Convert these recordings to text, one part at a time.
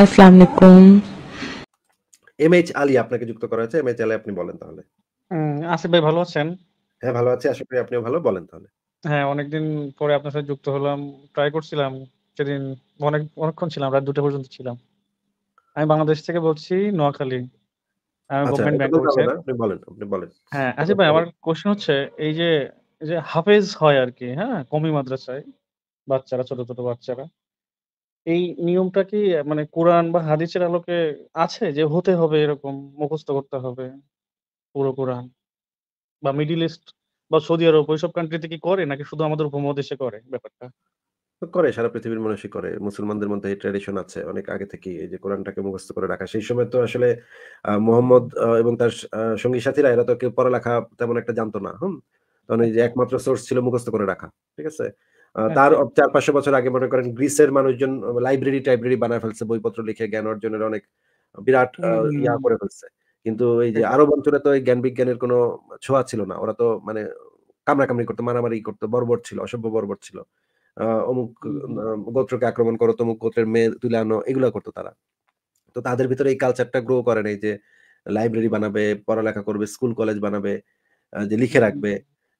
আসসালামু আলাইকুম M H Ali আপনাকে যুক্ত করা হয়েছে এম এইচ আলী আপনি বলেন তাহলে আসিফ ভাই ভালো আছেন হ্যাঁ ভালো আছি আশা করি আপনিও ভালো বলেন তাহলে হ্যাঁ অনেকদিন পরে আপনার সাথে যুক্ত হলাম ট্রাই করছিলাম সেদিন অনেক অনেকক্ষণ ছিলাম রাত দুটো পর্যন্ত ছিলাম আমি বাংলাদেশ থেকে বলছি নোয়াখালী আচ্ছা, হ্যাঁ আচ্ছা ভাই আমার কোশ্চেন হচ্ছে এই যে যে হাফেজ হয় আর কি হ্যাঁ কমি মাদ্রাসায় বাচ্চারা ছোট ছোট বাচ্চারা এই নিয়মটা কি মানে কোরআন বা হাদিসের আলোকে আছে যে হতে হবে এরকম মুখস্থ করতে হবে পুরো কোরআন বা মিডিল ইস্ট বা সৌদি আরব ওইসব কান্ট্রিতে কি করে নাকি শুধু আমাদের উপমহাদেশে করে ব্যাপারটা করে সারা পৃথিবীর মানুষই করে মুসলমানদের মধ্যে এই ট্র্যাডিশন আছে অনেক আগে থেকে এই যে কোরআনটাকে মুখস্থ করে রাখা সেই সময় তো আসলে মোহাম্মদ এবং তার সঙ্গী সাথীরা এরা তো কেউ পড়ালেখা তেমন একটা জানতো না হম তখন এই যে একমাত্র সোর্স ছিল মুখস্থ করে রাখা ঠিক আছে হ্যাঁ, তার হ্যাঁ। চার পাঁচশো বছর আগে মনে করেন গ্রিসের মানুষজন লাইব্রেরি টাইব্রেরি বানায় ফেলছে বইপত্র লিখে জ্ঞান অর্জনের অনেক বিরাট ইয়া করে ফেলছে কিন্তু এই যে হ্যাঁ। আরব অঞ্চলে তো এই জ্ঞান বিজ্ঞানের কোনো ছোঁয়া ছিল না ওরা তো মানে কামড়াকামড়ি করতো মারামারি করতো বর্বর ছিল অসভ্য বর্বর ছিল অমুক গোত্রকে আক্রমণ করো তমুক গোত্রের মেয়ে তুলে আনো এগুলো করতো তারা তো তাদের ভিতরে এই কালচারটা গ্রো করে নেই যে লাইব্রেরি বানাবে পড়ালেখা করবে স্কুল কলেজ বানাবে যে লিখে রাখবে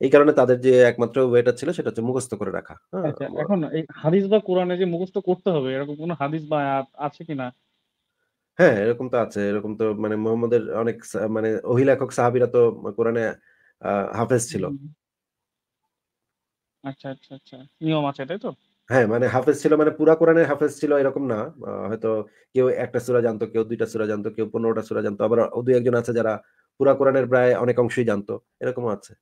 এই কারণে তাদের যে একমাত্র ওয়েটা ছিল সেটা হচ্ছে মুখস্থ করে রাখা হ্যাঁ, আচ্ছা, এখন এই হাদিস বা কোরআনে যে মুখস্থ করতে হবে এরকম কোনো হাদিস বা আছে কিনা হ্যাঁ এরকম তো আছে এরকম তো মানে মোহাম্মদের অনেক মানে অহিলেখক সাহাবিরা তো কোরআনে হাফেজ ছিল আচ্ছা আচ্ছা আচ্ছা নিয়ম আছে তাই তো হ্যাঁ মানে হাফেজ ছিল মানে পুরো কোরআনের হাফেজ ছিল এরকম না হয়তো কেউ একটা সূরা জানতো কেউ দুইটা সূরা জানতো কেউ পনেরোটা সূরা জানতো আবার দুই একজন আছে যারা পুরা কোরআনের প্রায় অনেক অংশই জানতো এরকম আছে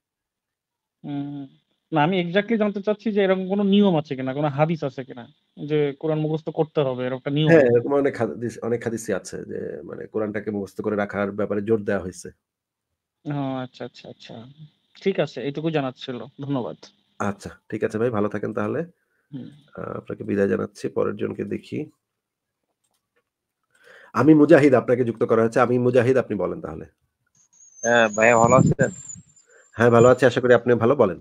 না আমি এক্সাক্টলি জানতে চাচ্ছি যে এরকম কোনো নিয়ম আছে কিনা? কোনো হাদিস আছে কিনা? যে কোরআন মুখস্থ করতে হবে এরকম একটা নিয়ম হ্যাঁ, আছে। এরকম অনেক হাদিস অনেক হাদিসই আছে যে মানে কোরআনটাকে মুখস্থ করে রাখার ব্যাপারে জোর দেওয়া হয়েছে ও আচ্ছা, আচ্ছা, আচ্ছা। ঠিক আছে, এইটুকু জানার ছিল। ধন্যবাদ। আচ্ছা, ঠিক আছে ভাই ভালো থাকেন তাহলে। আপনাকে বিদায় জানাচ্ছি। পরের জনকে দেখি। আমি মুজাহিদ আপনাকে যুক্ত করা হয়েছে। আমি মুজাহিদ আপনি বলেন তাহলে। হ্যাঁ, ভাই ভালো আছেন? হ্যাঁ ভালো আছি আশা করি আপনি ভালো বলেন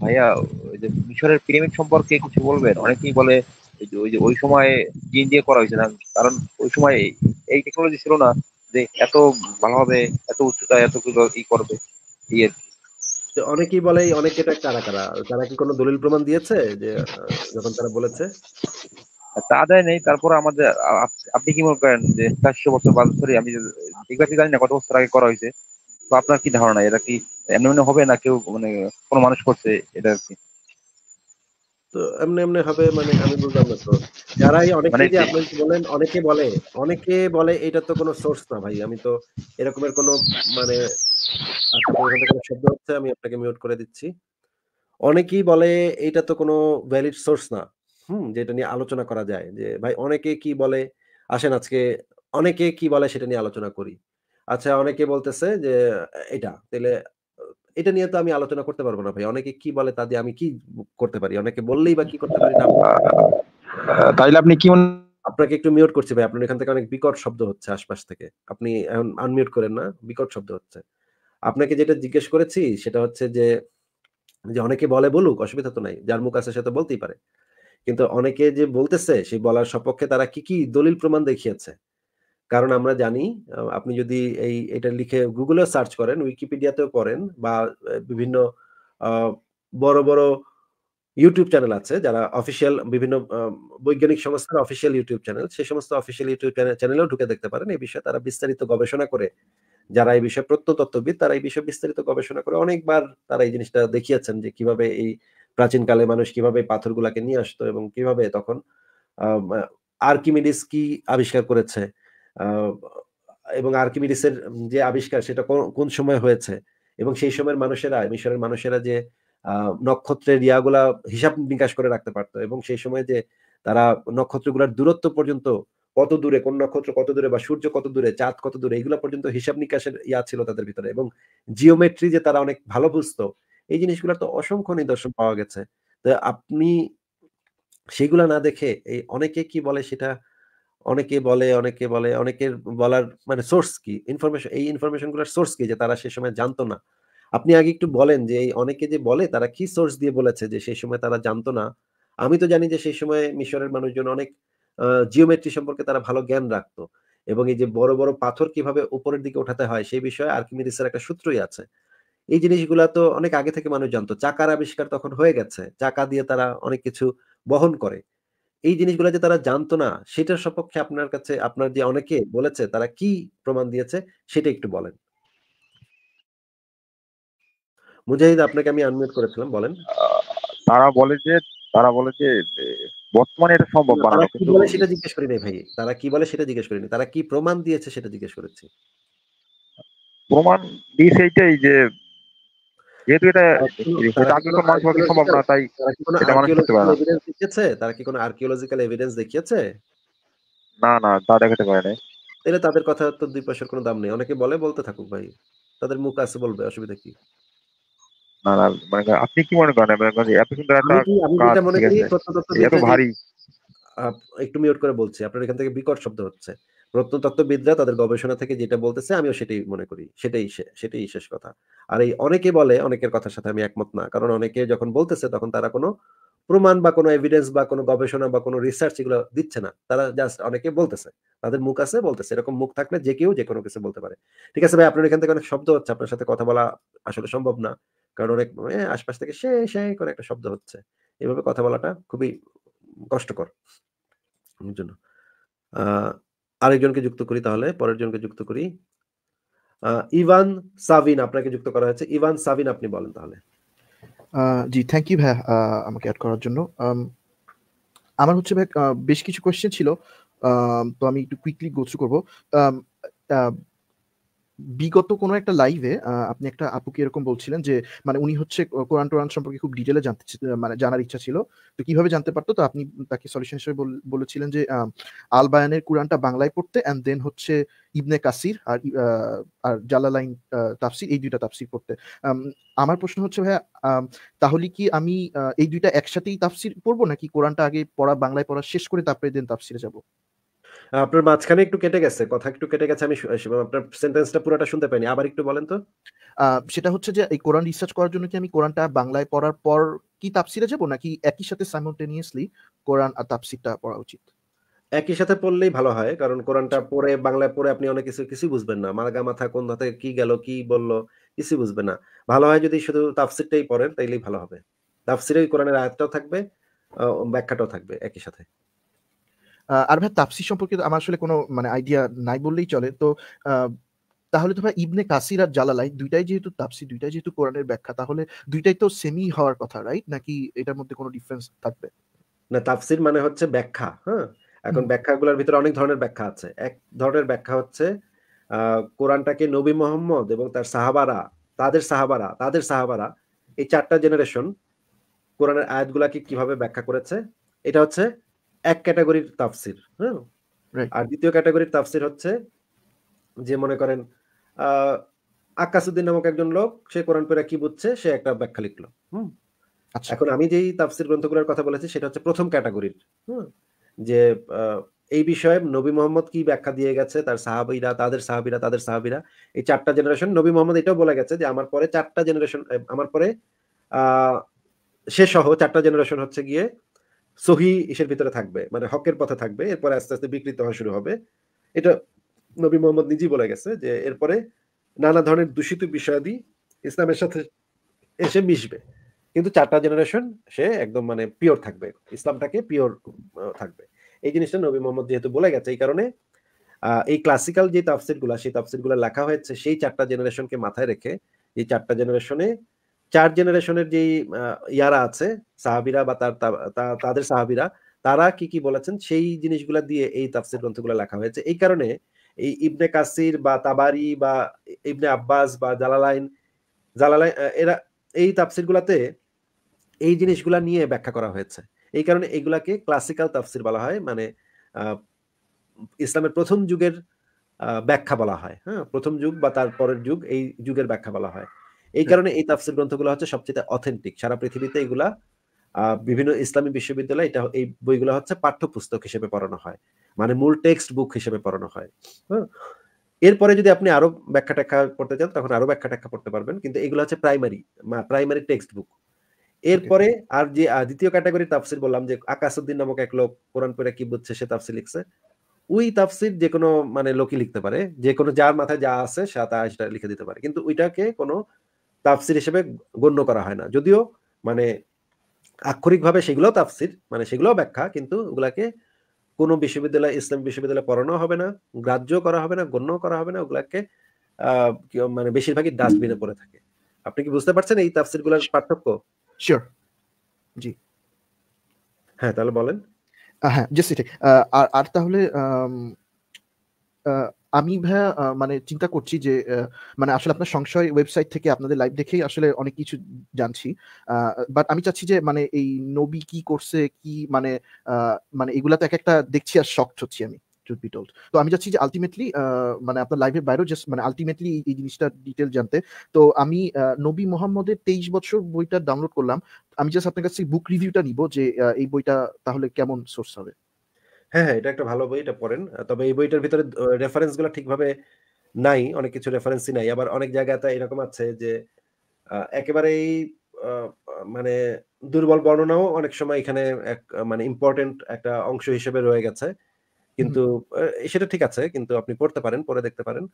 ভাইয়া ওই যে মিশরের পিরামিড সম্পর্কে কিছু বলবেন অনেকেই বলে ওই যে ওই সময় জিন দিয়ে করা হয়েছে না কারণ ওই সময় এই টেকনোলজি ছিল না যে এত ভালো হবে এত উচ্চতা এত ই করবে এই ইয়ে। অনেকেই বলে অনেকে এটা কারা কারা তারা কি কোনো দলিল প্রমাণ দিয়েছে যে যখন তারা বলেছে তা দেয় নেই তারপর আমাদের আপনি কি মনে করেন যে চারশো বছর বাদ ধরে আমি ঠিক আছে জানি না কত বছর আগে করা হয়েছে তো আপনার কি ধারণা এটা কি এমনি হবে না কেউ মানে কোনো মানুষ করছে এটা আর কি তো এমনি এমনি হবে মানে আমি বুঝলাম না তো যারাই অনেকে মানে যে আপনি বলেন অনেকে বলে অনেকে বলে এটা তো কোনো সোর্স না ভাই আমি তো এরকমের কোনো মানে আচ্ছা, শব্দ হচ্ছে আমি আপনাকে মিউট করে দিচ্ছি অনেকেই বলে এটা তো কোনো ভ্যালিড সোর্স না হুম যেটা নিয়ে আলোচনা করা যায় যে ভাই অনেকে কি বলে আসেন আজকে অনেকে কি বলে সেটা নিয়ে আলোচনা করি আচ্ছা অনেকে বলতেছে যে এটা তাহলে এটা নিয়ে তো আমি আলোচনা করতে পারবো না ভাই অনেকে কি বলে তা দিয়ে আমি কি করতে পারি অনেকে বললেই বা কি করতে পারি না তাইলে আপনি কি আপনাকে একটু মিউট করছি ভাই আপনার এখান থেকে অনেক বিকট শব্দ হচ্ছে আশপাশ থেকে আপনি এখন আনমিউট করেন না বিকট শব্দ হচ্ছে আপনাকে যেটা জিজ্ঞেস করেছি সেটা হচ্ছে যে যে অনেকে বলে বলুক অসুবিধা তো নাই যার মুখ আছে সে তো বলতেই পারে কিন্তু অনেকে যে বলতেছে সেই বলার সপক্ষে তারা কি কি দলিল প্রমাণ দেখিয়েছে কারণ আমরা জানি আপনি যদি এই এটা লিখে গুগলে সার্চ করেন উইকিপিডিয়াতেও করেন বা বিভিন্ন বড় বড় ইউটিউব চ্যানেল আছে যারা অফিসিয়াল বিভিন্ন বৈজ্ঞানিক সংস্থার অফিসিয়াল ইউটিউব চ্যানেল সেই সমস্ত অফিসিয়াল ইউটিউব চ্যানেলেও ঢুকে দেখতে পারেন এই বিষয়ে তারা বিস্তারিত গবেষণা করে যারা এই বিষয়ে প্রত্নতত্ত্ববিদ তারা এই বিষয়ে বিস্তারিত গবেষণা করে অনেকবার তারা এই জিনিসটা দেখিয়েছেন যে কিভাবে এই প্রাচীনকালে মানুষ কিভাবে পাথরগুলাকে নিয়ে আসতো এবং কিভাবে তখন আর্কিমিডিস কি আবিষ্কার করেছে এবং আর্কিমিডিসের যে আবিষ্কার সেটা কোন সময় হয়েছে এবং সেই সময়ের মানুষেরা মিশরের মানুষেরা যে নক্ষত্রের ইয়াগুলা হিসাব নিকাশ করে রাখতে পারতো এবং সেই সময় যে তারা নক্ষত্রগুলার দূরত্ব পর্যন্ত কত দূরে কোন নক্ষত্র কত দূরে বা সূর্য কত দূরে চাঁদ কত দূরে এগুলো পর্যন্ত হিসাব নিকাশের ইয়া ছিল তাদের ভিতরে এবং জিওমেট্রি যে তারা অনেক ভালো বুঝতো এই জিনিসগুলো তো অসংখ্য নিদর্শন পাওয়া গেছে তো আপনি সেগুলা না দেখে এই অনেকে কি বলে সেটা অনেকে বলে অনেকে বলে অনেকের বলার মানে সোর্স কি ইনফরমেশন এই ইনফরমেশন ইনফরমেশনগুলোর সোর্স কি যে তারা সে সময় জানতো না আপনি আগে একটু বলেন যে এই অনেকে যে বলে তারা কি সোর্স দিয়ে বলেছে যে সেই সময় তারা জানতো না আমি তো জানি যে সেই সময় মিশরের মানুষজন অনেক জিওমেট্রি সম্পর্কে তারা ভালো জ্ঞান রাখতো এবং এই যে বড় বড় পাথর কিভাবে উপরের দিকে ওঠাতে হয় সেই বিষয়ে আর্কিমিডিসের একটা সূত্রই আছে এই জিনিসগুলা তো অনেক আগে থেকে মানুষ জানতো চাকার আবিষ্কার তখন হয়ে গেছে চাকা দিয়ে তারা অনেক কিছু বহন করে এই জিনিসগুলো যে তারা জানতো না সেটার সপক্ষে আপনার কাছে আপনার যে অনেকে বলেছে তারা কি প্রমাণ দিয়েছে সেটা একটু বলেন মুজাহিদ আপনাকে আমি আনমিউট করেছিলাম বলেন তারা বলে যে তারা বলে যে বর্তমানে এটা সম্ভব বানানো কিন্তু বলে সেটা জিজ্ঞেস করি নাই ভাই তারা কি বলে সেটা জিজ্ঞেস করিনি তারা কি প্রমাণ দিয়েছে সেটা জিজ্ঞেস করেছি প্রমাণ দিয়েছে এইটাই যে যেহেতু এটা মানুষ সম্ভব না তাই এটা মানুষ করতে পারে দেখিয়েছে কি কোনো আর্কিওলজিক্যাল এভিডেন্স দেখিয়েছে না না তা দেখাতে পারে না তাহলে তাদের কথা তো দুই পয়সার কোনো দাম নেই অনেকে বলে বলতে থাকুক ভাই তাদের মুখ আছে বলবে অসুবিধা কি না না মানে আপনি কি মনে করেন একটা মনে করি এত ভারী একটু মিউট করে বলছি আপনার এখান থেকে বিকট শব্দ হচ্ছে প্রত্নতত্ত্ববিদরা তাদের গবেষণা থেকে যেটা বলতেছে আমিও সেটাই মনে করি সেটাই সেটাই শেষ কথা আর এই অনেকে বলে অনেকের কথার সাথে আমি একমত না কারণ অনেকে যখন বলতেছে তখন তারা কোনো প্রমাণ বা কোনো এভিডেন্স বা কোনো গবেষণা বা কোনো রিসার্চ এগুলো দিচ্ছে না তারা জাস্ট অনেকে বলতেছে তাদের মুখ আছে বলতেছে এরকম মুখ থাকলে যে কেউ যে কোনো কিছু বলতে পারে ঠিক আছে ভাই আপনার এখান থেকে অনেক শব্দ হচ্ছে আপনার সাথে কথা বলা আসলে সম্ভব না কারণ অনেক আশপাশ থেকে সে সে করে একটা শব্দ হচ্ছে এভাবে কথা বলাটা খুবই কষ্টকর জন্য আহ আরেকজনকে যুক্ত করি তাহলে পরের জনকে যুক্ত করি ইভান সাভিন আপনাকে যুক্ত করা হয়েছে ইভান সাভিন আপনি বলেন তাহলে জি থ্যাংক ইউ ভাই আমাকে অ্যাড করার জন্য আমার হচ্ছে ভাই বেশ কিছু কোয়েশ্চেন ছিল তো আমি একটু কুইকলি গোথ্রু করবো বিগত কোনো একটা লাইভে আপনি একটা আপুকে এরকম বলছিলেন যে মানে উনি হচ্ছে কোরআন টোরান সম্পর্কে খুব ডিটেলে জানতে মানে জানার ইচ্ছা ছিল তো কিভাবে জানতে পারতো তো আপনি তাকে সলিউশন হিসেবে বলেছিলেন যে আল বায়ানের কোরআনটা বাংলায় পড়তে অ্যান্ড দেন হচ্ছে ইবনে কাসির আর আর জালালাইন তাফসির এই দুইটা তাফসির পড়তে আমার প্রশ্ন হচ্ছে ভাইয়া তাহলে কি আমি এই দুইটা একসাথেই তাফসির পড়বো নাকি কোরআনটা আগে পড়া বাংলায় পড়া শেষ করে তারপরে দেন তাফসিরে যাবো আপনার মাঝখানে একটু কেটে গেছে কথা একটু কেটে গেছে আমি আপনার সেন্টেন্সটা পুরোটা শুনতে পাইনি আবার একটু বলেন তো সেটা হচ্ছে যে এই কোরআন রিসার্চ করার জন্য কি আমি কোরআনটা বাংলায় পড়ার পর কি তাফসিরে যাব নাকি একই সাথে সাইমultaneously কোরআন আর তাফসিরটা পড়া উচিত একই সাথে পড়লেই ভালো হয় কারণ কোরআনটা পড়ে বাংলায় পড়ে আপনি অনেক কিছু কিছু বুঝবেন না মার্গা মাথা কোন ধাতে কি গেল কি বলল কিছু বুঝবে না ভালো হয় যদি শুধু তাফসিরটাই পড়েন তাইলেই ভালো হবে তাফসিরে কোরআনের আয়াতটাও থাকবে ব্যাখ্যাটাও থাকবে একই সাথে আর ভাই তাপসি সম্পর্কে আমার আসলে কোনো মানে আইডিয়া নাই বললেই চলে তো তাহলে তো ভাই ইবনে কাসির আর জালালাই দুইটাই যেহেতু তাপসি দুইটাই যেহেতু কোরআনের ব্যাখ্যা তাহলে দুইটাই তো সেমি হওয়ার কথা রাইট নাকি এটার মধ্যে কোনো ডিফারেন্স থাকবে না তাফসির মানে হচ্ছে ব্যাখ্যা হ্যাঁ এখন ব্যাখ্যাগুলোর ভিতরে অনেক ধরনের ব্যাখ্যা আছে এক ধরনের ব্যাখ্যা হচ্ছে কোরআনটাকে নবী মোহাম্মদ এবং তার সাহাবারা তাদের সাহাবারা তাদের সাহাবারা এই চারটা জেনারেশন কোরআনের আয়াতগুলাকে কিভাবে ব্যাখ্যা করেছে এটা হচ্ছে এক ক্যাটাগরির তাফসির হ্যাঁ আর দ্বিতীয় ক্যাটাগরির তাফসির হচ্ছে যে মনে করেন আকাশউদ্দিন নামক একজন লোক সে কোরআন পেরা কি বুঝছে সে একটা ব্যাখ্যা লিখলো হুম আচ্ছা। এখন আমি যেই তাফসির গ্রন্থগুলোর কথা বলেছি সেটা হচ্ছে প্রথম ক্যাটাগরির হুম যে এই বিষয়ে নবী মোহাম্মদ কি ব্যাখ্যা দিয়ে গেছে তার সাহাবিরা তাদের সাহাবিরা তাদের সাহাবিরা এই চারটা জেনারেশন নবী মোহাম্মদ এটাও বলে গেছে যে আমার পরে চারটা জেনারেশন আমার পরে সে সহ চারটা জেনারেশন হচ্ছে গিয়ে সহি ইসের ভিতরে থাকবে মানে হকের পথে থাকবে এরপরে আস্তে আস্তে বিকৃত হওয়া শুরু হবে এটা নবী মোহাম্মদ নিজেই বলে গেছে যে এরপরে নানা ধরনের দূষিত বিষয়াদি ইসলামের সাথে এসে মিশবে কিন্তু চারটা জেনারেশন সে একদম মানে পিওর থাকবে ইসলামটাকে পিওর থাকবে এই জিনিসটা নবী মোহাম্মদ যেহেতু বলে গেছে এই কারণে এই ক্লাসিক্যাল যে তাফসির গুলা সেই তাফসির গুলা লেখা হয়েছে সেই চারটা জেনারেশনকে মাথায় রেখে এই চারটা জেনারেশনে চার জেনারেশনের যেই ইয়ারা আছে সাহাবিরা বা তার তাদের সাহাবিরা তারা কি কি বলেছেন সেই জিনিসগুলা দিয়ে এই তাফসির গ্রন্থগুলো লেখা হয়েছে এই কারণে এই ইবনে কাসির বা তাবারি বা ইবনে আব্বাস বা জালালাইন জালালাইন এরা এই তাফসির গুলাতে এই জিনিসগুলা নিয়ে ব্যাখ্যা করা হয়েছে এই কারণে এগুলাকে ক্লাসিক্যাল তাফসির বলা হয় মানে ইসলামের প্রথম যুগের ব্যাখ্যা বলা হয় হ্যাঁ প্রথম যুগ বা তার পরের যুগ এই যুগের ব্যাখ্যা বলা হয় এই হ্যাঁ। কারণে এই তাফসির গ্রন্থগুলো হচ্ছে সবচেয়ে অথেন্টিক সারা পৃথিবীতে এগুলা বিভিন্ন ইসলামী বিশ্ববিদ্যালয় এটা এই বইগুলো হচ্ছে পাঠ্যপুস্তক হিসেবে পড়ানো হয় মানে মূল টেক্সট বুক হিসেবে পড়ানো হয় এরপরে যদি আপনি আরো ব্যাখ্যা ট্যাখ্যা পড়তে চান তখন আরো ব্যাখ্যা ট্যাখ্যা পড়তে পারবেন কিন্তু এগুলো হচ্ছে প্রাইমারি প্রাইমারি টেক্সট বুক এরপরে আর যে দ্বিতীয় ক্যাটাগরি তাফসির বললাম যে আকাশউদ্দিন নামক এক লোক কোরআন পরে কি বুঝছে সে তাফসির লিখছে ওই তাফসির যে কোনো মানে লোকই লিখতে পারে যে কোনো যার মাথায় যা আছে সে তা লিখে দিতে পারে কিন্তু ওইটাকে কোনো তাফসির হিসেবে গণ্য করা হয় না যদিও মানে আক্ষরিকভাবে সেগুলো তাফসির মানে সেগুলো ব্যাখ্যা কিন্তু ওগুলাকে কোনো বিশ্ববিদ্যালয় ইসলাম বিশ্ববিদ্যালয়ে পড়ানো হবে না গ্রাহ্য করা হবে না গণ্য করা হবে না ওগুলাকে মানে বেশিরভাগই ডাস্টবিনে পড়ে থাকে আপনি কি বুঝতে পারছেন এই তাফসির গুলার পার্থক্য শিওর জি হ্যাঁ তাহলে বলেন হ্যাঁ জি ঠিক আর আর তাহলে আমি ভাইয়া মানে চিন্তা করছি যে মানে আসলে আপনার সংশয় ওয়েবসাইট থেকে আপনাদের লাইভ দেখেই আসলে অনেক কিছু জানছি বাট আমি চাচ্ছি যে মানে এই নবী কি করছে কি মানে মানে এগুলাতে এক একটা দেখছি আর শখ হচ্ছি আমি তো আমি চাচ্ছি যে আলটিমেটলি মানে আপনার লাইভের বাইরেও জাস্ট মানে আলটিমেটলি এই জিনিসটা ডিটেল জানতে তো আমি নবী মোহাম্মদের তেইশ বছর বইটা ডাউনলোড করলাম আমি জাস্ট আপনার কাছে বুক রিভিউটা নিব যে এই বইটা তাহলে কেমন সোর্স হবে হ্যাঁ, হ্যাঁ, এটা একটা ভালো বই। এটা পড়েন। তবে এই বইটার ভিতরে রেফারেন্স গুলো ঠিকভাবে নাই। অনেক কিছু রেফারেন্সই নাই। আবার অনেক জায়গাতে এরকম আছে যে একেবারেই মানে দুর্বল বর্ণনাও অনেক সময় এখানে এক মানে ইম্পর্টেন্ট একটা অংশ হিসেবে রয়ে গেছে। কিন্তু সেটা ঠিক আছে। কিন্তু আপনি পড়তে পারেন, পরে দেখতে পারেন।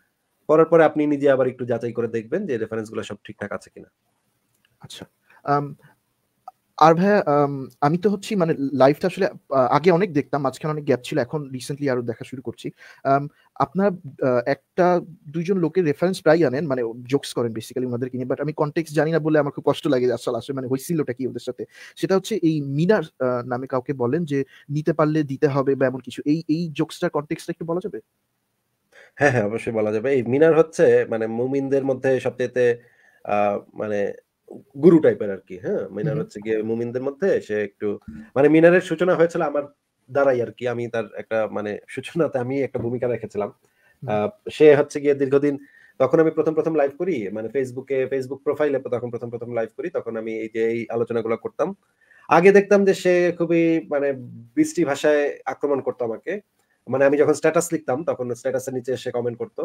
পড়ার পরে আপনি নিজে আবার একটু যাচাই করে দেখবেন যে রেফারেন্স গুলো সব ঠিকঠাক আছে কিনা। আচ্ছা। আর ভাইয়া আমি তো হচ্ছি মানে লাইফটা আসলে আগে অনেক দেখতাম মাঝখানে অনেক গ্যাপ ছিল এখন রিসেন্টলি আরো দেখা শুরু করছি আপনার একটা দুইজন লোকের রেফারেন্স প্রায় আনেন মানে জোকস করেন বেসিক্যালি ওনাদেরকে নিয়ে বাট আমি কন্টেক্স জানি না বলে আমার খুব কষ্ট লাগে আসলে আসলে মানে হয়েছিলটা কি ওদের সাথে সেটা হচ্ছে এই মিনার নামে কাউকে বলেন যে নিতে পারলে দিতে হবে বা এমন কিছু এই এই জোকসটা কন্টেক্সটা একটু বলা যাবে হ্যাঁ হ্যাঁ অবশ্যই বলা যাবে এই মিনার হচ্ছে মানে মুমিনদের মধ্যে সবচেয়ে মানে গুরু টাইপের আর কি হ্যাঁ মিনার হচ্ছে গিয়ে মুমিনদের মধ্যে সে একটু মানে মিনারের সূচনা হয়েছিল আমার দ্বারাই আর কি আমি তার একটা মানে সূচনাতে আমি একটা ভূমিকা রেখেছিলাম সে হচ্ছে গিয়ে দীর্ঘদিন তখন আমি প্রথম প্রথম লাইভ করি মানে ফেসবুকে ফেসবুক প্রোফাইলে তখন প্রথম প্রথম লাইভ করি তখন আমি এই যে এই আলোচনাগুলো করতাম আগে দেখতাম যে সে খুবই মানে বৃষ্টি ভাষায় আক্রমণ করতো আমাকে মানে আমি যখন স্ট্যাটাস লিখতাম তখন স্ট্যাটাসের নিচে এসে কমেন্ট করতো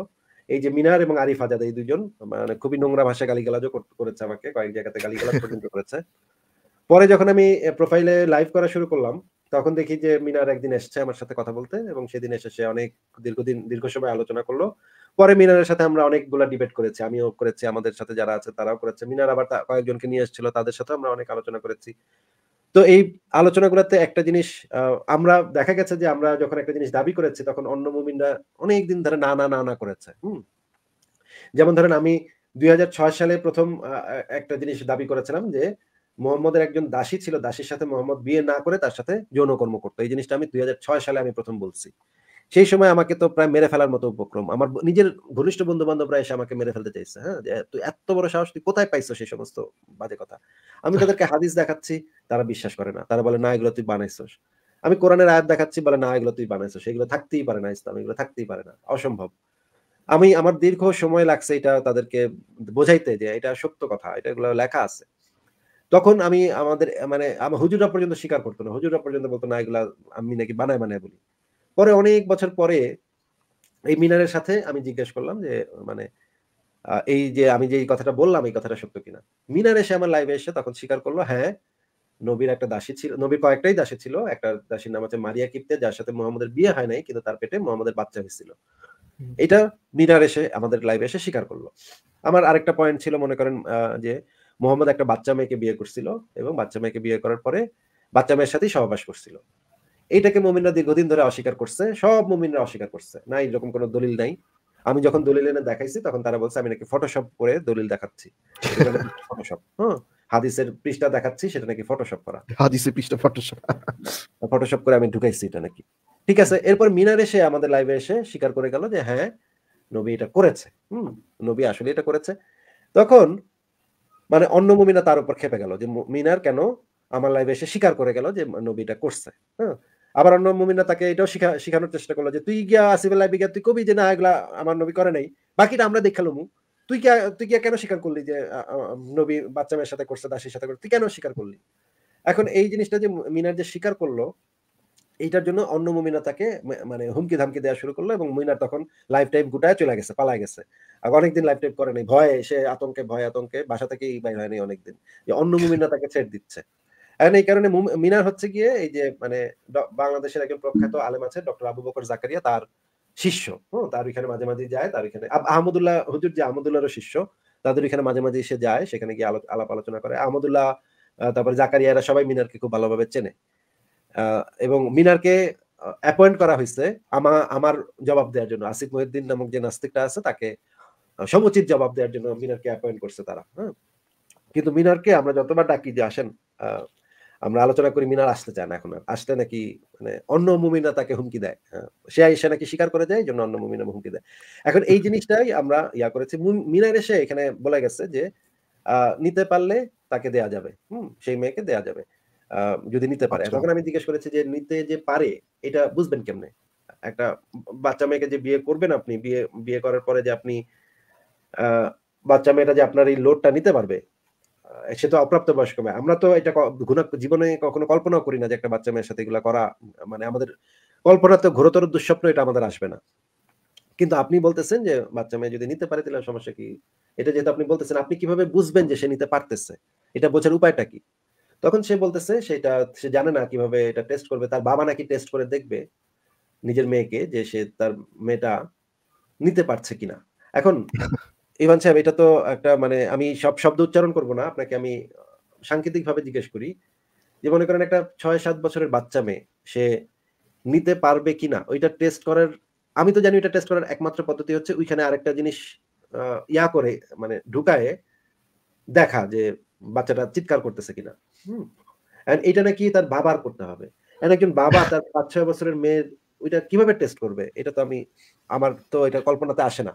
এই যে মিনার এবং আরিফ আজাদ এই দুজন মানে খুবই নোংরা ভাষায় গালি গালিগালাজও করেছে আমাকে কয়েক জায়গাতে গালি গালাজ পর্যন্ত করেছে পরে যখন আমি প্রোফাইলে লাইভ করা শুরু করলাম তখন দেখি যে মিনার একদিন এসছে আমার সাথে কথা বলতে এবং সেদিন এসে সে অনেক দীর্ঘদিন দীর্ঘ সময় আলোচনা করলো পরে মিনারের সাথে আমরা অনেকগুলো ডিবেট করেছি আমিও করেছি আমাদের সাথে যারা আছে তারাও করেছে মিনার আবার কয়েকজনকে নিয়ে এসেছিল তাদের সাথে আমরা অনেক আলোচনা করেছি তো এই আলোচনাগুলোতে একটা জিনিস আমরা দেখা গেছে যে আমরা যখন একটা জিনিস দাবি করেছি তখন অন্য মুমিনরা অনেকদিন ধরে না না না না করেছে হুম যেমন ধরেন আমি দুই সালে প্রথম একটা জিনিস দাবি করেছিলাম যে মোহাম্মদের একজন দাসী ছিল দাসীর সাথে মোহাম্মদ বিয়ে না করে তার সাথে যৌনকর্ম করতো এই জিনিসটা আমি দুই সালে আমি প্রথম বলছি সেই সময় আমাকে তো প্রায় মেরে ফেলার মতো উপক্রম আমার নিজের ঘনিষ্ঠ বন্ধু বান্ধবরা এসে আমাকে মেরে ফেলতে চাইছে হ্যাঁ তুই এত বড় সাহস তুই কোথায় পাইছো সেই সমস্ত বাজে কথা আমি তাদেরকে হাদিস দেখাচ্ছি তারা বিশ্বাস করে না তারা বলে না এগুলো তুই বানাইছস আমি কোরআনের আয়াত দেখাচ্ছি বলে না এগুলো তুই বানাইছস সেগুলো থাকতেই পারে না ইসলাম এগুলো থাকতেই পারে না অসম্ভব আমি আমার দীর্ঘ সময় লাগছে এটা তাদেরকে বোঝাইতে যে এটা সত্য কথা এটা এগুলো লেখা আছে তখন আমি আমাদের মানে আমার হুজুরা পর্যন্ত স্বীকার করতো না হুজুরা পর্যন্ত বলতো না এগুলা আমি নাকি বানায় বানায় বলি পরে অনেক বছর পরে এই মিনারের সাথে আমি জিজ্ঞেস করলাম যে মানে এই যে আমি যে কথাটা বললাম এই কথাটা সত্য কিনা মিনার এসে আমার লাইভে এসে তখন স্বীকার করলো হ্যাঁ নবীর একটা দাসী ছিল নবীর কয়েকটাই দাসী ছিল একটা দাসীর নাম আছে মারিয়া কিপ্তে যার সাথে মোহাম্মদের বিয়ে হয় নাই কিন্তু তার পেটে মোহাম্মদের বাচ্চা হয়েছিল এটা মিনার এসে আমাদের লাইভে এসে স্বীকার করলো আমার আরেকটা পয়েন্ট ছিল মনে করেন যে মোহাম্মদ একটা বাচ্চা মেয়েকে বিয়ে করছিল এবং বাচ্চা মেয়েকে বিয়ে করার পরে বাচ্চা মেয়ের সাথেই সহবাস করছিল এটাকে মোমিনরা দীর্ঘদিন ধরে অস্বীকার করছে সব মোমিনরা অস্বীকার করছে না এরকম কোনো দলিল নাই আমি যখন দলিল এনে দেখাইছি তখন তারা বলছে আমি নাকি ফটোশপ করে দলিল দেখাচ্ছি ফটোশপ হ্যাঁ হাদিসের পৃষ্ঠা দেখাচ্ছি সেটা নাকি ফটোশপ করা হাদিসের পৃষ্ঠা ফটোশপ ফটোশপ করে আমি ঢুকাইছি এটা নাকি ঠিক আছে এরপর মিনার এসে আমাদের লাইভে এসে স্বীকার করে গেল যে হ্যাঁ নবী এটা করেছে হুম নবী আসলে এটা করেছে তখন মানে অন্য মুমিনা তার উপর খেপে গেল যে মিনার কেন আমার লাইভে এসে স্বীকার করে গেল যে নবী এটা করছে হ্যাঁ আবার অন্য মুমিনরা তাকে এটাও শিখানোর চেষ্টা করলো যে তুই গিয়া আসিফুল লাইবি গিয়া তুই কবি যে না এগুলা আমার নবী করে নাই বাকিটা আমরা দেখালুমু তুই কে তুই কে কেন স্বীকার করলি যে নবী বাচ্চা মেয়ের সাথে করছে দাসের সাথে করছে তুই কেন স্বীকার করলি এখন এই জিনিসটা যে মিনার যে স্বীকার করলো এইটার জন্য অন্য মুমিনা তাকে মানে হুমকি ধামকি দেওয়া শুরু করলো এবং মিনার তখন লাইফ টাইম গুটায় চলে গেছে পালা গেছে আর অনেকদিন লাইফ টাইম করে নাই ভয়ে সে আতঙ্কে ভয় আতঙ্কে বাসা থেকে এই বাইর হয়নি অনেকদিন যে অন্য মুমিনা তাকে ছেড়ে দিচ্ছে এখন এই কারণে মিনার হচ্ছে গিয়ে এই যে মানে বাংলাদেশের একজন প্রখ্যাত আলেম আছে ডক্টর আবু বকর জাকারিয়া তার শিষ্য হ্যাঁ তার ওইখানে মাঝে মাঝে যায় তার ওইখানে আহমদুল্লাহ হুজুর যে আহমদুল্লাহরও শিষ্য তাদের ওইখানে মাঝে মাঝে এসে যায় সেখানে গিয়ে আলাপ আলোচনা করে আহমদুল্লাহ তারপরে জাকারিয়ারা সবাই মিনারকে খুব ভালোভাবে চেনে এবং মিনারকে অ্যাপয়েন্ট করা হয়েছে আমা আমার জবাব দেওয়ার জন্য আসিফ মহিউদ্দিন নামক যে নাস্তিকটা আছে তাকে সমুচিত জবাব দেওয়ার জন্য মিনারকে অ্যাপয়েন্ট করছে তারা হ্যাঁ কিন্তু মিনারকে আমরা যতবার ডাকি যে আসেন আমরা আলোচনা করি মিনার আসতে চায় না এখন আর আসতে নাকি মানে অন্য মুমিনা তাকে হুমকি দেয় হ্যাঁ, সে এসে নাকি স্বীকার করে যায় জন্য অন্য মুমিনা হুমকি দেয় এখন এই জিনিসটাই আমরা ইয়া করেছি মিনার এসে এখানে বলা গেছে যে নিতে পারলে তাকে দেয়া যাবে হুম সেই মেয়েকে দেয়া যাবে যদি নিতে পারে আচ্ছা। তখন আমি জিজ্ঞেস করেছি যে নিতে যে পারে এটা বুঝবেন কেমনে একটা বাচ্চা মেয়েকে যে বিয়ে করবেন আপনি বিয়ে বিয়ে করার পরে যে আপনি বাচ্চা মেয়েটা যে আপনার এই লোডটা নিতে পারবে সে তো অপ্রাপ্ত বয়স্ক মেয়ে আমরা তো এটা জীবনে কখনো কল্পনা করি না যে একটা বাচ্চা মেয়ের সাথে এগুলা করা মানে আমাদের কল্পনা তো ঘোরতর দুঃস্বপ্ন এটা আমাদের আসবে না কিন্তু আপনি বলতেছেন যে বাচ্চা মেয়ে যদি নিতে পারে তাহলে সমস্যা কি এটা যেহেতু আপনি বলতেছেন আপনি কিভাবে বুঝবেন যে সে নিতে পারতেছে এটা বোঝার উপায়টা কি তখন সে বলতেছে সেটা সে জানে না কিভাবে এটা টেস্ট করবে তার বাবা নাকি টেস্ট করে দেখবে নিজের মেয়েকে যে সে তার মেয়েটা নিতে পারছে কিনা এখন ইভান সাহেব এটা তো একটা মানে আমি সব শব্দ উচ্চারণ করব না আপনাকে আমি সাংকেতিক ভাবে জিজ্ঞেস করি যে মনে করেন একটা ছয় সাত বছরের বাচ্চা মেয়ে সে নিতে পারবে কিনা ওইটা টেস্ট করার আমি তো জানি ওইটা টেস্ট করার একমাত্র পদ্ধতি হচ্ছে ওইখানে আরেকটা জিনিস ইয়া করে মানে ঢুকায় দেখা যে বাচ্চাটা চিৎকার করতেছে কিনা হুম এটা নাকি তার বাবার করতে হবে একজন বাবা তার পাঁচ ছয় বছরের মেয়ের ওইটা কিভাবে টেস্ট করবে এটা তো আমি আমার তো এটা কল্পনাতে আসে না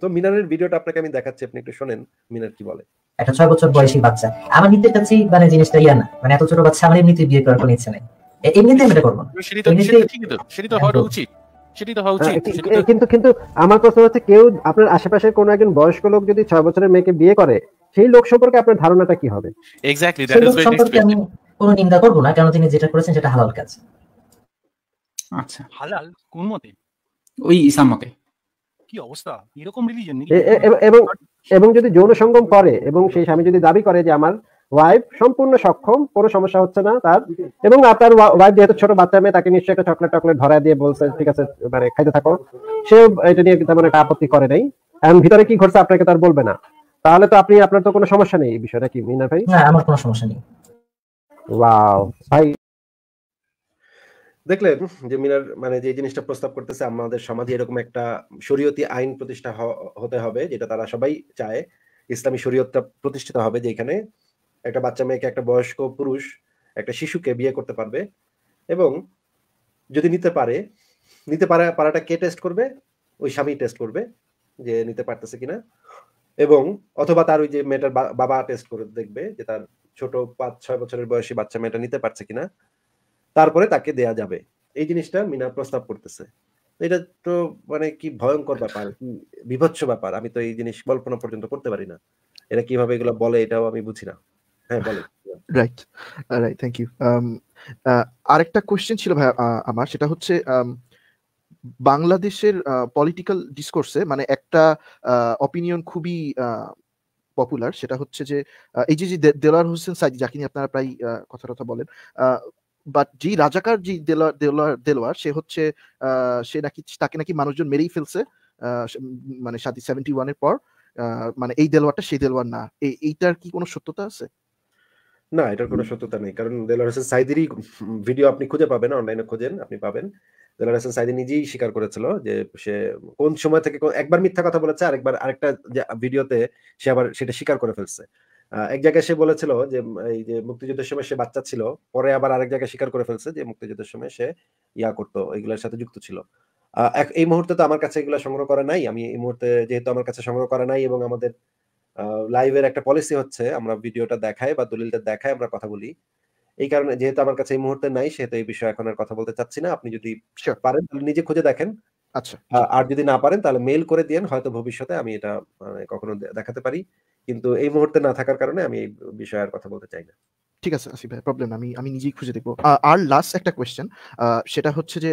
তো মিনারের ভিডিওটা আপনাকে আমি দেখাচ্ছি আপনি একটু শোনেন মিনার কি বলে একটা ছয় বছর বয়সী বাচ্চা আমার নিতে চাচ্ছি মানে জিনিসটা ইয়া না মানে এত ছোট বাচ্চা আমার এমনিতে বিয়ে করার কোনো ইচ্ছে নাই এমনিতেই আমি এটা করবো সেটা কিন্তু কিন্তু আমার কথা হচ্ছে কেউ আপনার আশেপাশে কোনো একজন বয়স্ক লোক যদি ছয় বছরের মেয়েকে বিয়ে করে সেই লোক সম্পর্কে আপনার ধারণাটা কি হবে এক্স্যাক্টলি দ্যাট ইজ সম্পর্কে আমি কোনো নিন্দা করব না কারণ তিনি যেটা করেছেন সেটা হালাল কাজ আচ্ছা হালাল কোন মতে ওই ইসলাম মতে কি অবস্থা এরকম রিলিজন এবং এবং যদি যৌন সঙ্গম করে এবং সেই স্বামী যদি দাবি করে যে আমার ওয়াইফ সম্পূর্ণ সক্ষম কোনো সমস্যা হচ্ছে না তার এবং আপনার ওয়াইফ যেহেতু ছোট বাচ্চা মেয়ে তাকে নিশ্চয়ই একটা চকলেট টকলেট ভরা দিয়ে বলছে ঠিক আছে মানে খাইতে থাকো সে এটা নিয়ে তেমন একটা আপত্তি করে নাই এখন ভিতরে কি ঘটছে আপনাকে তার বলবে না তাহলে তো আপনি আপনার তো কোনো সমস্যা নেই এই বিষয়টা কি মিনা ভাই না হ্যাঁ, আমার কোনো সমস্যা নেই ওয়াও ভাই দেখলেন যে মিনার মানে যে জিনিসটা প্রস্তাব করতেছে আমাদের সমাজে এরকম একটা শরীয়তি আইন প্রতিষ্ঠা হতে হবে যেটা তারা সবাই চায় ইসলামী শরীয়তটা প্রতিষ্ঠিত হবে যেখানে একটা বাচ্চা মেয়েকে একটা বয়স্ক পুরুষ একটা শিশুকে বিয়ে করতে পারবে এবং যদি নিতে পারে নিতে পারে পারাটা কে টেস্ট করবে ওই স্বামী টেস্ট করবে যে নিতে পারতেছে কিনা এবং অথবা তার ওই যে মেয়েটার বাবা টেস্ট করে দেখবে যে তার ছোট পাঁচ ছয় বছরের বয়সী বাচ্চা মেয়েটা নিতে পারছে কিনা তারপরে তাকে দেয়া যাবে এই জিনিসটা মিনা প্রস্তাব করতেছে এটা তো মানে কি ভয়ঙ্কর ব্যাপার বিভৎস ব্যাপার আমি তো এই জিনিস কল্পনা পর্যন্ত করতে পারি না এরা কিভাবে এগুলো বলে এটাও আমি বুঝি না হ্যাঁ বলে রাইট রাইট থ্যাংক ইউ আরেকটা কোশ্চেন ছিল ভাই আমার সেটা হচ্ছে um, বাংলাদেশের পলিটিক্যাল ডিসকোর্সে মানে একটা অপিনিয়ন খুবই পপুলার সেটা হচ্ছে যে এই যে দেলার হোসেন সাইদ যাকে নিয়ে আপনারা প্রায় কথা কথা বলেন বাট যে রাজাকার যে দেলোয়ার দেলোয়ার দেলোয়ার সে হচ্ছে সে নাকি তাকে নাকি মানুষজন মেরেই ফেলছে মানে সাথে সেভেন্টি ওয়ানের পর মানে এই দেলোয়ারটা সেই দেলোয়ার না এইটার কি কোনো সত্যতা আছে না এটার কোনো সত্যতা নেই কারণ দেলোয়ার হোসেন সাইদেরই ভিডিও আপনি খুঁজে পাবেন অনলাইনে খোঁজেন আপনি পাবেন দেলোয়ার হোসেন সাইদি নিজেই স্বীকার করেছিল যে সে কোন সময় থেকে একবার মিথ্যা কথা বলেছে আরেকবার আরেকটা ভিডিওতে সে আবার সেটা স্বীকার করে ফেলছে এক জায়গায় সে বলেছিল যে এই যে মুক্তিযুদ্ধের সময় সে বাচ্চা ছিল পরে আবার আরেক জায়গায় স্বীকার করে ফেলছে যে মুক্তিযুদ্ধের সময় সে ইয়া করতো এগুলোর সাথে যুক্ত ছিল এই মুহূর্তে তো আমার কাছে এগুলো সংগ্রহ করা নাই আমি এই মুহূর্তে যেহেতু আমার কাছে সংগ্রহ করা নাই এবং আমাদের লাইভের একটা পলিসি হচ্ছে আমরা ভিডিওটা দেখাই বা দলিলটা দেখাই আমরা কথা বলি এই কারণে যেহেতু আমার কাছে এই মুহূর্তে নাই সেহেতু এই বিষয়ে এখন আর কথা বলতে চাচ্ছি না আপনি যদি পারেন নিজে খুঁজে দেখেন আচ্ছা আর যদি না পারেন তাহলে মেইল করে দিয়েন হয়তো ভবিষ্যতে আমি এটা কখনো দেখাতে পারি কিন্তু এই মুহূর্তে না থাকার কারণে আমি এই বিষয়ে আর কথা বলতে চাই না ঠিক আছে আসিফ ভাই প্রবলেম আমি আমি নিজেই খুঁজে দেখবো আর লাস্ট একটা কোয়েশ্চেন সেটা হচ্ছে যে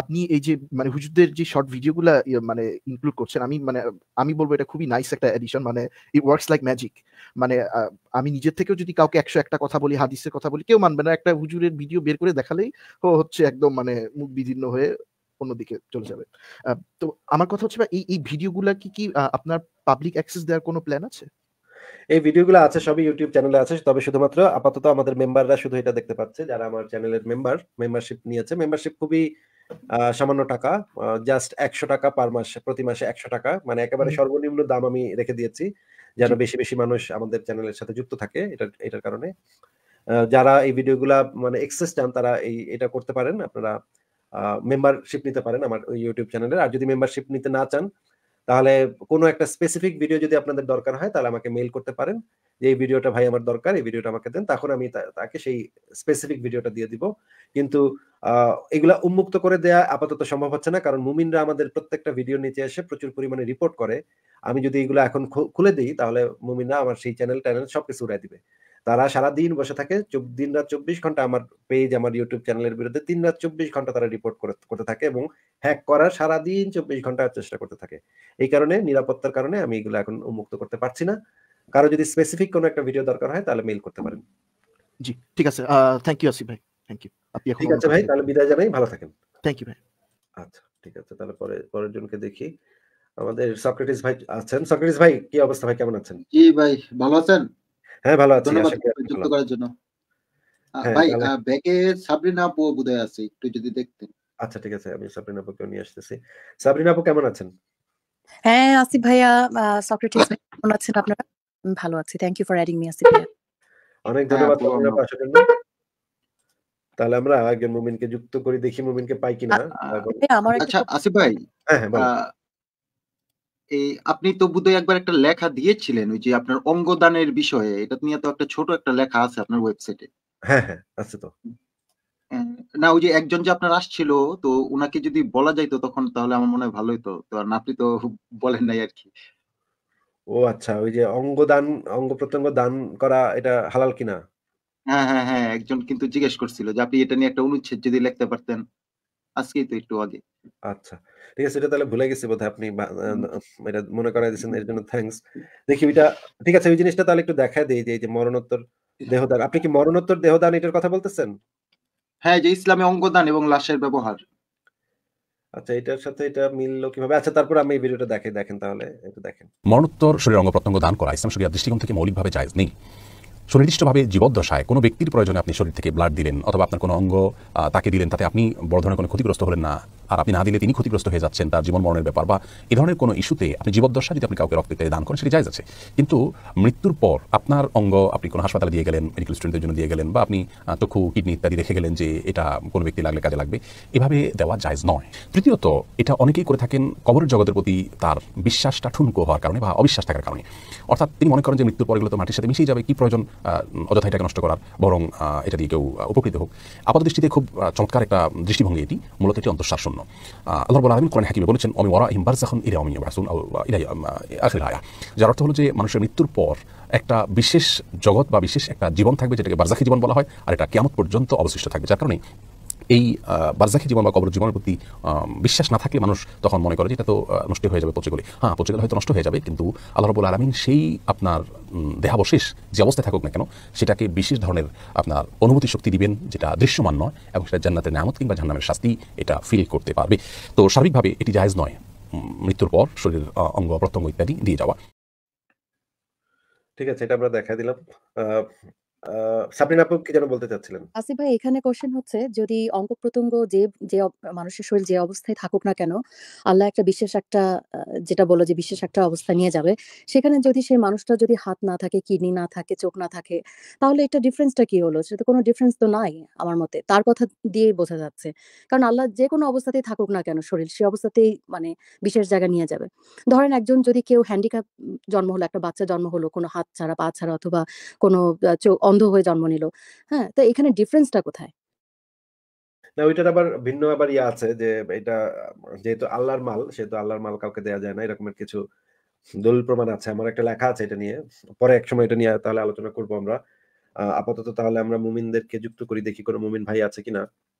আপনি এই যে মানে হুজুরদের যে শর্ট ভিডিওগুলো মানে ইনক্লুড করছেন আমি মানে আমি বলবো এটা খুবই নাইস একটা এডিশন মানে ইট ওয়ার্কস লাইক ম্যাজিক মানে আমি নিজের থেকেও যদি কাউকে একশো একটা কথা বলি হাদিসের কথা বলি কেউ মানবে না একটা হুজুরের ভিডিও বের করে দেখালেই হচ্ছে একদম মানে মুখ বিভিন্ন হয়ে অন্যদিকে চলে যাবে তো আমার কথা হচ্ছে এই এই ভিডিওগুলো কি কি আপনার পাবলিক অ্যাক্সেস দেওয়ার কোনো প্ল্যান আছে এই ভিডিওগুলো আছে সবই ইউটিউব চ্যানেলে আছে তবে শুধুমাত্র আপাতত আমাদের মেম্বাররা শুধু এটা দেখতে পাচ্ছে যারা আমার চ্যানেলের মেম্বার মেম্বারশিপ নিয়েছে মেম্বারশিপ খুবই সামান্য টাকা জাস্ট একশো টাকা পার মাস প্রতি মাসে একশো টাকা মানে একেবারে সর্বনিম্ন দাম আমি রেখে দিয়েছি যেন বেশি বেশি মানুষ আমাদের চ্যানেলের সাথে যুক্ত থাকে এটা এটার কারণে যারা এই ভিডিওগুলা মানে এক্সেস চান তারা এই এটা করতে পারেন আপনারা মেম্বারশিপ নিতে পারেন আমার ইউটিউব চ্যানেলের আর যদি মেম্বারশিপ নিতে না চান তাহলে কোনো একটা স্পেসিফিক ভিডিও যদি আপনাদের দরকার হয় তাহলে আমাকে মেইল করতে পারেন যে এই ভিডিওটা ভাই আমার দরকার এই ভিডিওটা আমাকে দেন তখন আমি তাকে সেই স্পেসিফিক ভিডিওটা দিয়ে দিব কিন্তু এগুলা উন্মুক্ত করে দেয়া আপাতত সম্ভব হচ্ছে না কারণ মুমিনরা আমাদের প্রত্যেকটা ভিডিও নিচে এসে প্রচুর পরিমাণে রিপোর্ট করে আমি যদি এগুলো এখন খুলে দিই তাহলে মুমিনরা আমার সেই চ্যানেল ট্যানেল সবকিছু উড়াই দিবে তারা সারা দিন বসে থাকে দিন রাত চব্বিশ ঘন্টা আমার পেজ আমার ইউটিউব চ্যানেলের বিরুদ্ধে দিন রাত চব্বিশ ঘন্টা তারা রিপোর্ট করতে থাকে এবং হ্যাক করার সারা দিন চব্বিশ ঘন্টা চেষ্টা করতে থাকে এই কারণে নিরাপত্তার কারণে আমি এগুলো এখন উন্মুক্ত করতে পারছি না কারো যদি স্পেসিফিক কোনো একটা ভিডিও দরকার হয় তাহলে মেইল করতে পারেন জি ঠিক আছে থ্যাংক ইউ আসিফ ভাই থ্যাংক ইউ আপনি ঠিক আছে ভাই তাহলে বিদায় জানাই ভালো থাকেন থ্যাংক ইউ ভাই আচ্ছা ঠিক আছে তাহলে পরে পরের জনকে দেখি আমাদের সক্রেটিস ভাই আছেন সক্রেটিস ভাই কি অবস্থা ভাই কেমন আছেন জি ভাই ভালো আছেন হ্যাঁ ভালো আছি হ্যাঁ, ভাই বোধহয় যদি আচ্ছা ঠিক আছে আমি সাবরিনা আপুকে নিয়ে আসতেছি সাবরিনা আপু কেমন আছেন হ্যাঁ আসিফ ভাইয়া সক্রেটিস কেমন আছেন আপনারা ভালো আছি thank you for adding me Asif অনেক হ্যাঁ, ধন্যবাদ আপনার জন্য তাহলে আমরা আগে মুমিনকে যুক্ত করি দেখি মুমিনকে পাই কিনা হ্যাঁ, আচ্ছা আসিফ ভাই হ্যাঁ হ্যাঁ এই আপনি তো বোধহয় একবার একটা লেখা দিয়েছিলেন ওই যে আপনার অঙ্গদানের বিষয়ে এটা নিয়ে তো একটা ছোট একটা লেখা আছে আপনার ওয়েবসাইটে হ্যাঁ হ্যাঁ আছে তো না ওই যে একজন যে আপনার আসছিল তো ওনাকে যদি বলা যাইতো তখন তাহলে আমার মনে হয় ভালো হইতো তো আর আপনি তো বলেন নাই আর কি ও আচ্ছা ওই যে অঙ্গদান অঙ্গ প্রত্যঙ্গ দান করা এটা হালাল কিনা হ্যাঁ হ্যাঁ হ্যাঁ একজন কিন্তু জিজ্ঞেস করছিল যে আপনি এটা নিয়ে একটা অনুচ্ছেদ যদি লিখতে পারতেন আজকেই তো একটু আগে আচ্ছা ঠিক আছে এটা তাহলে ভুলে গেছি বোধহয় আপনি এটা মনে করাই দিয়েছেন এর জন্য থ্যাঙ্কস দেখি এটা ঠিক আছে ওই জিনিসটা তাহলে একটু দেখা দেই যে এই যে মরণোত্তর দেহদান আপনি কি মরণোত্তর দেহদান এটার কথা বলতেছেন হ্যাঁ যে ইসলামে অঙ্গদান এবং লাশের ব্যবহার আচ্ছা এটার সাথে এটা মিললো কিভাবে আচ্ছা তারপর আমি এই ভিডিওটা দেখে দেখেন তাহলে একটু দেখেন মরণোত্তর শরীর অঙ্গ প্রত্যঙ্গ দান করা ইসলাম শরীর দৃষ্টিকোণ থেকে মৌলিকভাবে জায়েজ নেই সুনির্দিষ্টভাবে জীবদ্দশায় কোনো ব্যক্তির প্রয়োজনে আপনি শরীর থেকে ব্লাড দিলেন অথবা আপনার কোনো অঙ্গ তাকে দিলেন তাতে আপনি বড় ধরনের কোনো ক্ষতিগ্রস্ত হলেন না আর আপনি না দিলে তিনি ক্ষতিগ্রস্ত হয়ে যাচ্ছেন তার জীবন মরণের ব্যাপার বা এ ধরনের কোনো ইস্যুতে আপনি জীবদ্দশা যদি আপনি কাউকে রক্ত ইত্যাদি দান করেন সেটি যায় আছে কিন্তু মৃত্যুর পর আপনার অঙ্গ আপনি কোনো হাসপাতালে দিয়ে গেলেন মেডিকেল স্টুডেন্টের জন্য দিয়ে গেলেন বা আপনি চক্ষু কিডনি ইত্যাদি রেখে গেলেন যে এটা কোনো ব্যক্তি লাগলে কাজে লাগবে এভাবে দেওয়া জায়জ নয় তৃতীয়ত এটা অনেকেই করে থাকেন কবরের জগতের প্রতি তার বিশ্বাসটা ঠুনকো হওয়ার কারণে বা অবিশ্বাস থাকার কারণে অর্থাৎ তিনি মনে করেন যে মৃত্যুর পর এগুলো তো মাটির সাথে মিশেই যাবে কি প্রয়োজন অযথা এটাকে নষ্ট করার বরং এটা দিয়ে কেউ উপকৃত হোক আপাত দৃষ্টিতে খুব চমৎকার একটা দৃষ্টিভঙ্গি এটি মূলত একটি অন্তঃশাসন জন্য আল্লাহ বলা আলমিন কোরআন হাকিমে বলেছেন অমি ওরা হিম বারসাখন ইরে অমিনী বাসুন ইরাই আখির আয়া যার অর্থ হলো যে মানুষের মৃত্যুর পর একটা বিশেষ জগৎ বা বিশেষ একটা জীবন থাকবে যেটাকে বারজাখি জীবন বলা হয় আর এটা কেমন পর্যন্ত অবশিষ্ট থাকবে যার কারণে এই বার্জাকি জীবন বা কবর জীবনের প্রতি বিশ্বাস না থাকলে মানুষ তখন মনে করে যে এটা তো নষ্ট হয়ে যাবে পত্রিকলি হ্যাঁ গেলে হয়তো নষ্ট হয়ে যাবে কিন্তু আল্লাহ রবুল আলমিন সেই আপনার দেহাবশেষ যে অবস্থায় থাকুক না কেন সেটাকে বিশেষ ধরনের আপনার অনুভূতি শক্তি দিবেন যেটা দৃশ্যমান নয় এবং সেটা জান্নাতের নামত কিংবা জান্নামের শাস্তি এটা ফিল করতে পারবে তো স্বাভাবিকভাবে এটি জায়জ নয় মৃত্যুর পর শরীর অঙ্গ প্রত্যঙ্গ ইত্যাদি দিয়ে যাওয়া ঠিক আছে এটা আমরা দেখা দিলাম আপু কি যেন বলতে চাচ্ছিলেন? আসিফ ভাই এখানে কোশ্চেন হচ্ছে যদি যে যে মানুষের শরীর যে অবস্থায় থাকুক না কেন, আল্লাহ একটা বিশেষ একটা যেটা যে বিশেষ একটা অবস্থা নিয়ে যাবে। সেখানে যদি সেই যদি হাত না থাকে, কিডনি না থাকে, চোখ না থাকে, তাহলে এটা ডিফারেন্সটা কি হলো? সেটা কোনো ডিফারেন্স তো নাই আমার মতে। তার কথা দিয়েই বোঝা যাচ্ছে। কারণ আল্লাহ যেকোনো অবস্থাতেই থাকুক না কেন শরীর, সে অবস্থাতেই মানে বিশেষ জায়গা নিয়ে যাবে। ধরেন একজন যদি কেউ হ্যান্ডিক্যাপ জন্ম হলো, একটা বাচ্চা জন্ম হলো, কোনো হাত ছাড়া, পা ছাড়া অথবা কোনো বন্ধু হয়ে জন্ম নিল হ্যাঁ তো এখানে ডিফারেন্সটা কোথায় না ওইটার আবার ভিন্ন আবার ইয়ে আছে যে এটা যেহেতু আল্লাহর মাল সেহেতু আল্লাহর মাল কাউকে দেওয়া যায় না এরকমের কিছু দলিল প্রমাণ আছে আমার একটা লেখা আছে এটা নিয়ে পরে এক সময় এটা নিয়ে তাহলে আলোচনা করবো আমরা আপাতত তাহলে আমরা মুমিনদেরকে যুক্ত করি দেখি কোনো মুমিন ভাই আছে কিনা